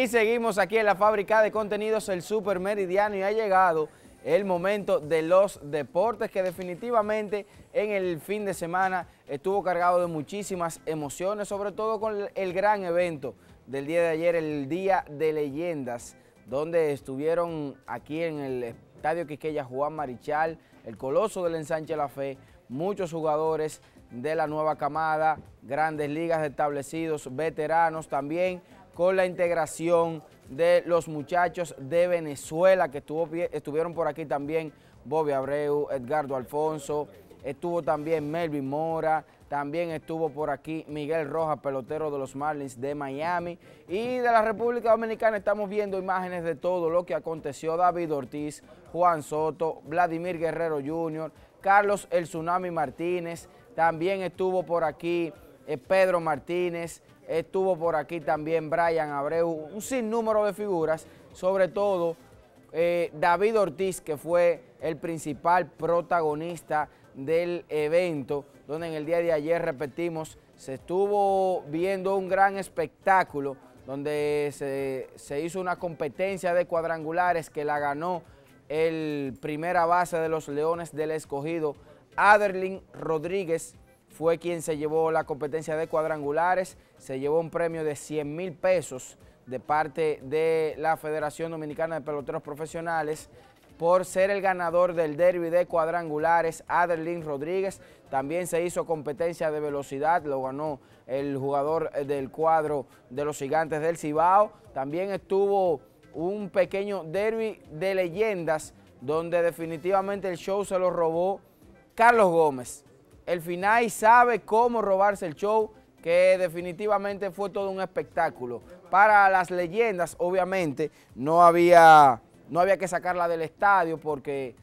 Y seguimos aquí en la fábrica de contenidos El Super Meridiano y ha llegado el momento de los deportes que definitivamente en el fin de semana estuvo cargado de muchísimas emociones, sobre todo con el gran evento del día de ayer, el Día de Leyendas, donde estuvieron aquí en el Estadio Quisqueya Juan Marichal, el Coloso del Ensanche La Fe, muchos jugadores de la nueva camada, grandes ligas establecidos, veteranos también, con la integración de los muchachos de Venezuela que estuvo, estuvieron por aquí también Bobby Abreu, Edgardo Alfonso, estuvo también Melvin Mora, también estuvo por aquí Miguel Rojas, pelotero de los Marlins de Miami. Y de la República Dominicana estamos viendo imágenes de todo lo que aconteció. David Ortiz, Juan Soto, Vladimir Guerrero Jr., Carlos El Tsunami Martínez, también estuvo por aquí eh, Pedro Martínez, estuvo por aquí también Brian Abreu, un sinnúmero de figuras, sobre todo eh, David Ortiz, que fue el principal protagonista del evento, donde en el día de ayer, repetimos, se estuvo viendo un gran espectáculo, donde se, se hizo una competencia de cuadrangulares que la ganó el primera base de los Leones del Escogido, Aderlin Rodríguez, fue quien se llevó la competencia de cuadrangulares, se llevó un premio de 100 mil pesos de parte de la Federación Dominicana de Peloteros Profesionales por ser el ganador del derby de cuadrangulares, Adelín Rodríguez. También se hizo competencia de velocidad, lo ganó el jugador eh, del cuadro de los gigantes del Cibao. También estuvo un pequeño derby de leyendas donde definitivamente el show se lo robó Carlos Gómez. El final sabe cómo robarse el show, que definitivamente fue todo un espectáculo. Para las leyendas, obviamente, no había, no había que sacarla del estadio porque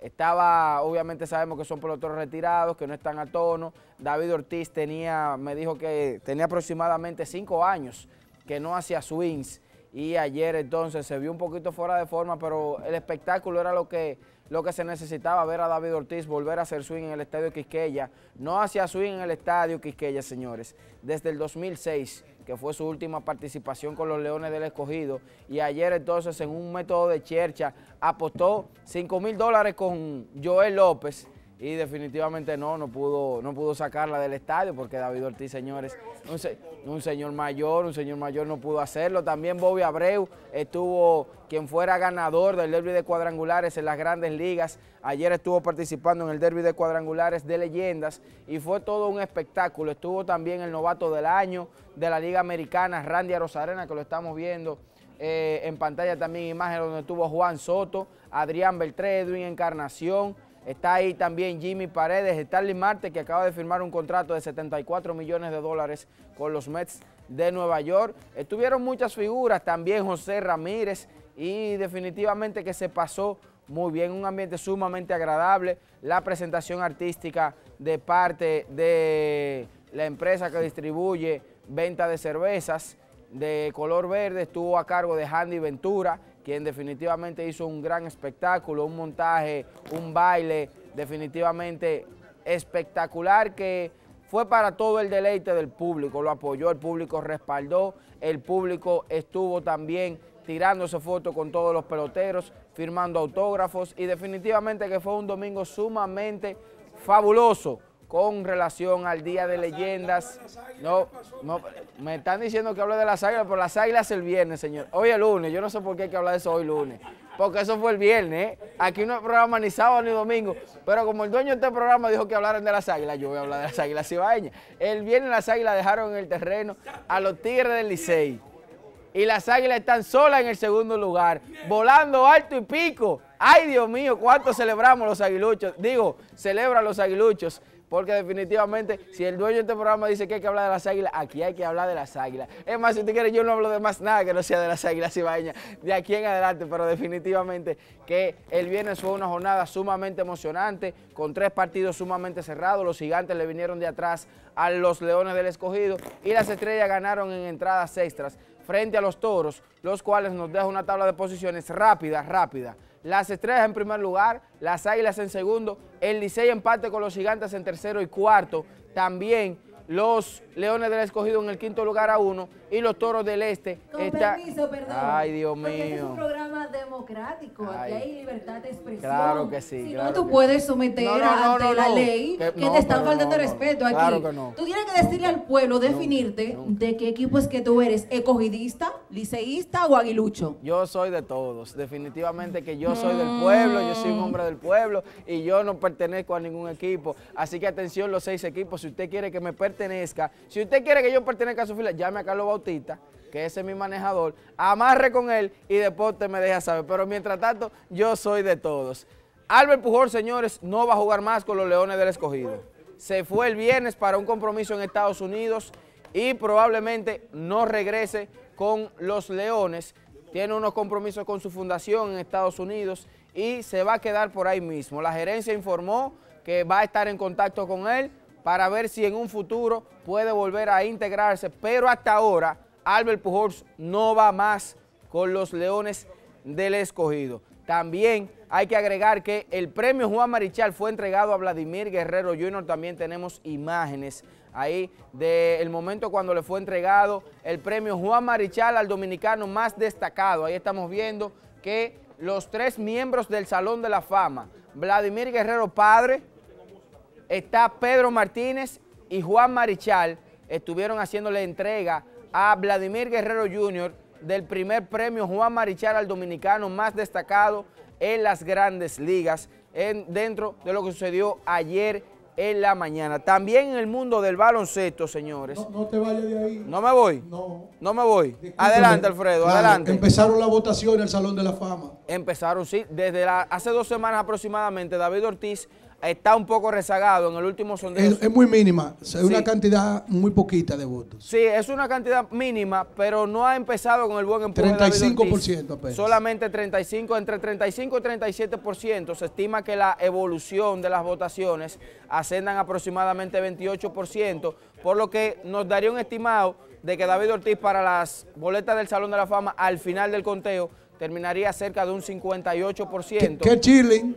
estaba, obviamente sabemos que son pelotones retirados, que no están a tono. David Ortiz tenía, me dijo que tenía aproximadamente cinco años que no hacía swings y ayer entonces se vio un poquito fuera de forma, pero el espectáculo era lo que, lo que se necesitaba, ver a David Ortiz volver a hacer swing en el Estadio Quisqueya, no hacía swing en el Estadio Quisqueya, señores, desde el 2006, que fue su última participación con los Leones del Escogido, y ayer entonces en un método de chercha apostó 5 mil dólares con Joel López, y definitivamente no, no pudo, no pudo sacarla del estadio porque David Ortiz, señores, un, un, señor mayor, un señor mayor no pudo hacerlo. También Bobby Abreu estuvo, quien fuera ganador del derby de cuadrangulares en las grandes ligas, ayer estuvo participando en el derby de cuadrangulares de leyendas y fue todo un espectáculo. Estuvo también el novato del año de la Liga Americana, Randy Arozarena, que lo estamos viendo. Eh, en pantalla también imágenes donde estuvo Juan Soto, Adrián Beltré, Edwin Encarnación, Está ahí también Jimmy Paredes, Starling Marte, que acaba de firmar un contrato de 74 millones de dólares con los Mets de Nueva York. Estuvieron muchas figuras, también José Ramírez, y definitivamente que se pasó muy bien, un ambiente sumamente agradable. La presentación artística de parte de la empresa que distribuye venta de cervezas de color verde estuvo a cargo de Handy Ventura, quien definitivamente hizo un gran espectáculo, un montaje, un baile, definitivamente espectacular que fue para todo el deleite del público, lo apoyó, el público respaldó, el público estuvo también tirándose fotos con todos los peloteros, firmando autógrafos y definitivamente que fue un domingo sumamente fabuloso con relación al Día de Leyendas. no, no, me están diciendo que hablo de las águilas, pero las águilas el viernes, señor. Hoy es lunes, yo no sé por qué hay que hablar de eso hoy lunes. Porque eso fue el viernes, ¿eh? Aquí no hay programa ni sábado ni domingo. Pero como el dueño de este programa dijo que hablaran de las águilas, yo voy a hablar de las águilas cibaeñas. El viernes las águilas dejaron en el terreno a los Tigres del Licey. Y las águilas están solas en el segundo lugar, volando alto y pico. Ay, Dios mío, cuánto celebramos los aguiluchos. Digo, celebran los aguiluchos porque definitivamente, si el dueño de este programa dice que hay que hablar de las águilas, aquí hay que hablar de las águilas. Es más, si usted quiere, yo no hablo de más nada que no sea de las águilas y de aquí en adelante. Pero definitivamente que el viernes fue una jornada sumamente emocionante, con tres partidos sumamente cerrados. Los gigantes le vinieron de atrás a los leones del escogido y las estrellas ganaron en entradas extras frente a los toros, los cuales nos dejan una tabla de posiciones rápida, rápida las Estrellas en primer lugar, las Águilas en segundo, el Licey empate con los Gigantes en tercero y cuarto, también los Leones del Escogido en el quinto lugar a uno y los Toros del Este. está... Ay, Dios mío democrático, aquí hay libertad de expresión. Claro que sí. Si no, tú puedes someter ante la ley que, te están faltando respeto aquí. Claro que tú tienes que decirle al pueblo, definirte de qué equipo es que tú eres, ecogidista, liceísta o aguilucho. Yo soy de todos, definitivamente que yo soy del mm. pueblo, yo soy un hombre del pueblo y yo no pertenezco a ningún equipo. Así que atención los seis equipos, si usted quiere que me pertenezca, si usted quiere que yo pertenezca a su fila, llame a Carlos Bautista que ese es mi manejador, amarre con él y deporte me deja saber. Pero mientras tanto, yo soy de todos. Albert Pujol, señores, no va a jugar más con los Leones del Escogido. Se fue el viernes para un compromiso en Estados Unidos y probablemente no regrese con los Leones. Tiene unos compromisos con su fundación en Estados Unidos y se va a quedar por ahí mismo. La gerencia informó que va a estar en contacto con él para ver si en un futuro puede volver a integrarse, pero hasta ahora Albert Pujols no va más con los Leones del Escogido. También hay que agregar que el premio Juan Marichal fue entregado a Vladimir Guerrero Jr. También tenemos imágenes ahí del momento cuando le fue entregado el premio Juan Marichal al dominicano más destacado. Ahí estamos viendo que los tres miembros del Salón de la Fama, Vladimir Guerrero padre, está Pedro Martínez y Juan Marichal, estuvieron haciéndole entrega a Vladimir Guerrero Jr. del primer premio Juan Marichal al dominicano más destacado en las grandes ligas en, dentro de lo que sucedió ayer en la mañana. También en el mundo del baloncesto, señores. No, te vayas de ahí. ¿No me voy? No. No me voy. Adelante, Alfredo, adelante. Empezaron la votación en el Salón de la Fama. Empezaron, sí. Desde hace dos semanas aproximadamente, David Ortiz está un poco rezagado en el último sondeo. Es, muy mínima, es una cantidad muy poquita de votos. Sí, es una cantidad mínima, pero no ha empezado con el buen empuje 35 Apenas. Solamente 35, entre 35 y 37%. Se estima que la evolución de las votaciones ascendan aproximadamente 28%, por lo que nos daría un estimado de que David Ortiz para las boletas del Salón de la Fama al final del conteo terminaría cerca de un 58%. Que, que Chilling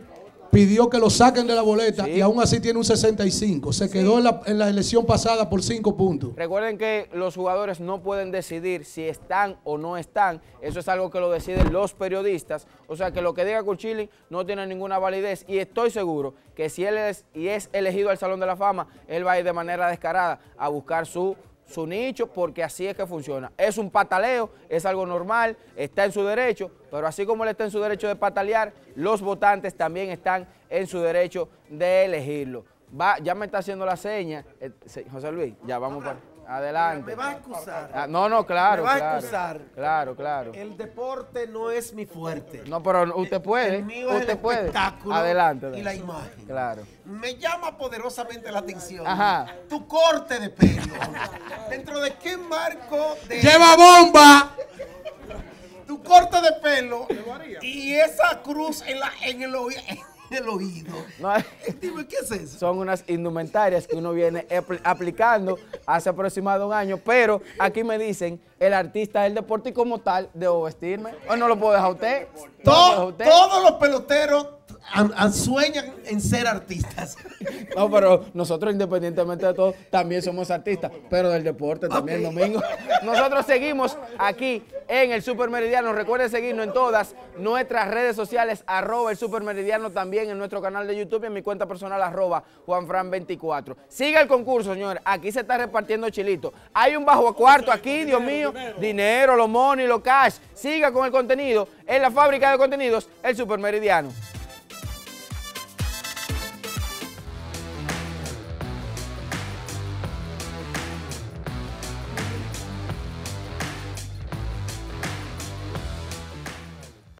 pidió que lo saquen de la boleta y aún así tiene un 65. Se quedó en la, elección pasada por 5 puntos. Recuerden que los jugadores no pueden decidir si están o no están. Eso es algo que lo deciden los periodistas. O sea que lo que diga Chiling no tiene ninguna validez. Y estoy seguro que si él es, y es elegido al Salón de la Fama, él va a ir de manera descarada a buscar su su nicho porque así es que funciona. Es un pataleo, es algo normal, está en su derecho, pero así como él está en su derecho de patalear, los votantes también están en su derecho de elegirlo. Va, ya me está haciendo la seña, eh, José Luis, ya vamos para... Adelante. Me vas a excusar. Ah, no, no, claro. Me vas claro, a excusar. Claro, claro. El deporte no es mi fuerte. No, pero usted puede. El mío es el espectáculo adelante, y la imagen. Claro. Me llama poderosamente la atención. Ajá. Tu corte de pelo. ¿Dentro de qué marco de. ¡Lleva bomba! Tu corte de pelo y esa cruz en, la, en el oído el oído. Son unas indumentarias que uno viene aplicando hace aproximadamente un año, pero aquí me dicen el artista del deporte y como tal debo vestirme. ¿O no lo puedo dejar a usted? Todos los peloteros sueñan en ser artistas. No, pero nosotros independientemente de todo, también somos artistas, pero del deporte también, Domingo. Nosotros seguimos aquí en el Supermeridiano. Recuerden seguirnos en todas nuestras redes sociales, arroba el Supermeridiano, también en nuestro canal de YouTube y en mi cuenta personal, arroba JuanFran24. Siga el concurso, señores. Aquí se está repartiendo chilito. Hay un bajo a cuarto aquí, Dios mío. Dinero, los money, los cash. Siga con el contenido en la fábrica de contenidos, el Supermeridiano.